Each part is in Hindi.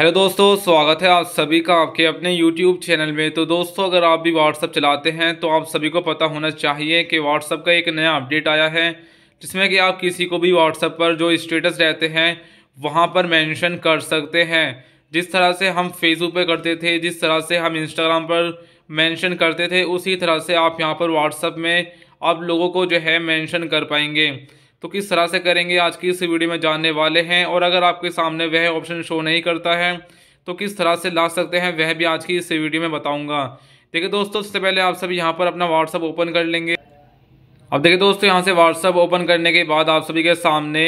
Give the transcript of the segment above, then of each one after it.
हेलो दोस्तों स्वागत है आप सभी का आपके अपने यूट्यूब चैनल में तो दोस्तों अगर आप भी व्हाट्सअप चलाते हैं तो आप सभी को पता होना चाहिए कि व्हाट्सअप का एक नया अपडेट आया है जिसमें कि आप किसी को भी व्हाट्सअप पर जो स्टेटस रहते हैं वहां पर मेंशन कर सकते हैं जिस तरह से हम फेसबुक पर करते थे जिस तरह से हम इंस्टाग्राम पर मैंशन करते थे उसी तरह से आप यहाँ पर व्हाट्सअप में आप लोगों को जो है मैंशन कर पाएंगे तो किस तरह से करेंगे आज की इस वीडियो में जानने वाले हैं और अगर आपके सामने वह ऑप्शन शो नहीं करता है तो किस तरह से ला सकते हैं वह भी आज की इस वीडियो में बताऊंगा देखिए दोस्तों सबसे पहले आप सभी यहाँ पर अपना व्हाट्सअप ओपन कर लेंगे अब देखिए दोस्तों यहाँ से व्हाट्सअप ओपन करने के बाद आप सभी के सामने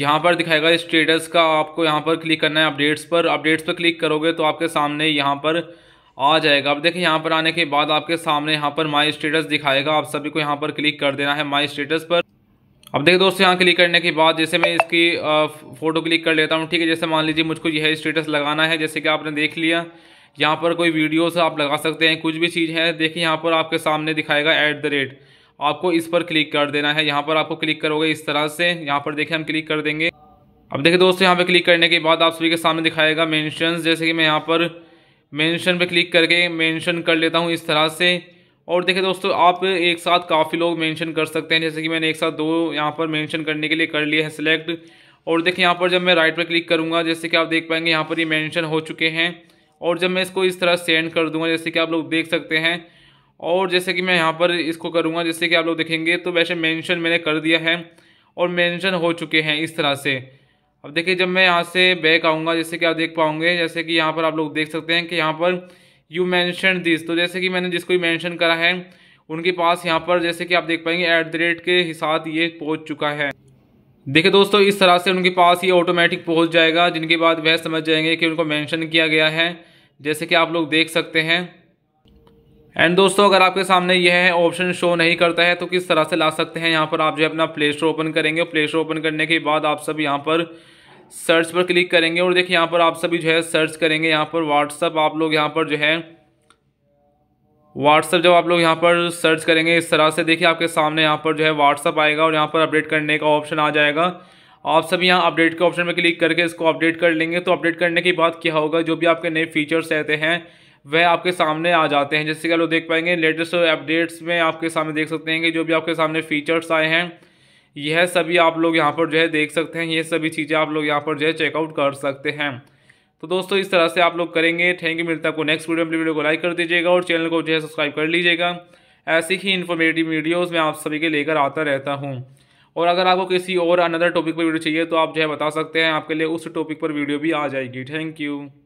यहाँ पर दिखाएगा स्टेटस का आपको यहाँ पर क्लिक करना है अपडेट्स पर अपडेट्स पर क्लिक करोगे तो आपके सामने यहाँ पर आ जाएगा अब देखिए यहाँ पर आने के बाद आपके सामने यहाँ पर माई स्टेटस दिखाएगा आप सभी को यहाँ पर क्लिक कर देना है माई स्टेटस पर अब देखिए दोस्तों यहाँ क्लिक करने के बाद जैसे मैं इसकी फ़ोटो क्लिक कर लेता हूँ ठीक है जैसे मान लीजिए मुझको यह स्टेटस लगाना है जैसे कि आपने देख लिया यहाँ पर कोई वीडियोस आप लगा सकते हैं कुछ भी चीज़ है देखिए यहाँ पर आपके सामने दिखाएगा ऐट द रेट आपको इस पर क्लिक कर देना है यहाँ पर आपको क्लिक करोगे इस तरह से यहाँ पर देखिए हम क्लिक कर देंगे अब देखिए दोस्तों यहाँ पर क्लिक करने के बाद आप सभी के सामने दिखाएगा मैंशन जैसे कि मैं यहाँ पर मैंशन पर क्लिक करके मैंशन कर लेता हूँ इस तरह से और देखिए दोस्तों आप एक साथ काफ़ी लोग मेंशन कर सकते हैं जैसे कि मैंने एक साथ दो यहाँ पर मेंशन करने के लिए कर लिए हैं सिलेक्ट और देखिए यहाँ पर जब मैं राइट पर क्लिक करूँगा जैसे कि आप देख पाएंगे यहाँ पर ये यह मेंशन हो चुके हैं और जब मैं इसको इस तरह सेंड कर दूँगा जैसे कि आप लोग देख सकते हैं और जैसे कि मैं यहाँ पर इसको करूँगा जैसे कि आप लोग देखेंगे तो वैसे मैंशन मैंने कर दिया है और मैंशन हो चुके हैं इस तरह से अब देखिए जब मैं यहाँ से बैक आऊँगा जैसे कि आप देख पाऊँगे जैसे कि यहाँ पर आप लोग देख सकते हैं कि यहाँ पर यू मैंशन दिस तो जैसे कि मैंने जिसको भी मैंशन करा है उनके पास यहाँ पर जैसे कि आप देख पाएंगे ऐट द रेट के साथ ये पहुँच चुका है देखिए दोस्तों इस तरह से उनके पास ये ऑटोमेटिक पहुँच जाएगा जिनके बाद वह समझ जाएंगे कि उनको मैंशन किया गया है जैसे कि आप लोग देख सकते हैं एंड दोस्तों अगर आपके सामने यह है ऑप्शन शो नहीं करता है तो किस तरह से ला सकते हैं यहाँ पर आप जो है अपना प्ले स्टोर ओपन करेंगे प्ले स्टोर ओपन करने के बाद आप सब यहाँ पर सर्च पर क्लिक करेंगे और देखिए यहाँ पर आप सभी जो है सर्च करेंगे यहाँ पर व्हाट्सअप आप लोग यहाँ पर जो है व्हाट्सअप जब आप लोग यहाँ पर सर्च करेंगे इस तरह से देखिए आपके सामने यहाँ पर जो है व्हाट्सअप आएगा और यहाँ पर अपडेट करने का ऑप्शन आ जाएगा आप सभी यहाँ अपडेट के ऑप्शन में क्लिक करके इसको अपडेट कर लेंगे तो अपडेट करने के बाद क्या होगा जो भी आपके नए फीचर्स रहते हैं वह आपके सामने आ जाते हैं जैसे कि आप लोग देख पाएंगे लेटेस्ट अपडेट्स में आपके सामने देख सकते हैं कि जो भी आपके सामने फीचर्स आए हैं यह सभी आप लोग यहाँ पर जो है देख सकते हैं ये सभी चीज़ें आप लोग यहाँ पर जो है चेकआउट कर सकते हैं तो दोस्तों इस तरह से आप लोग करेंगे थैंक यू मिलता है आपको नेक्स्ट वीडियो में वीडियो को लाइक कर दीजिएगा और चैनल को जो है सब्सक्राइब कर लीजिएगा ऐसी ही इन्फॉर्मेटिव वीडियोज़ मैं आप सभी के लेकर आता रहता हूँ और अगर आपको किसी और अनदर टॉपिक पर वीडियो चाहिए तो आप जो है बता सकते हैं आपके लिए उस टॉपिक पर वीडियो भी आ जाएगी थैंक यू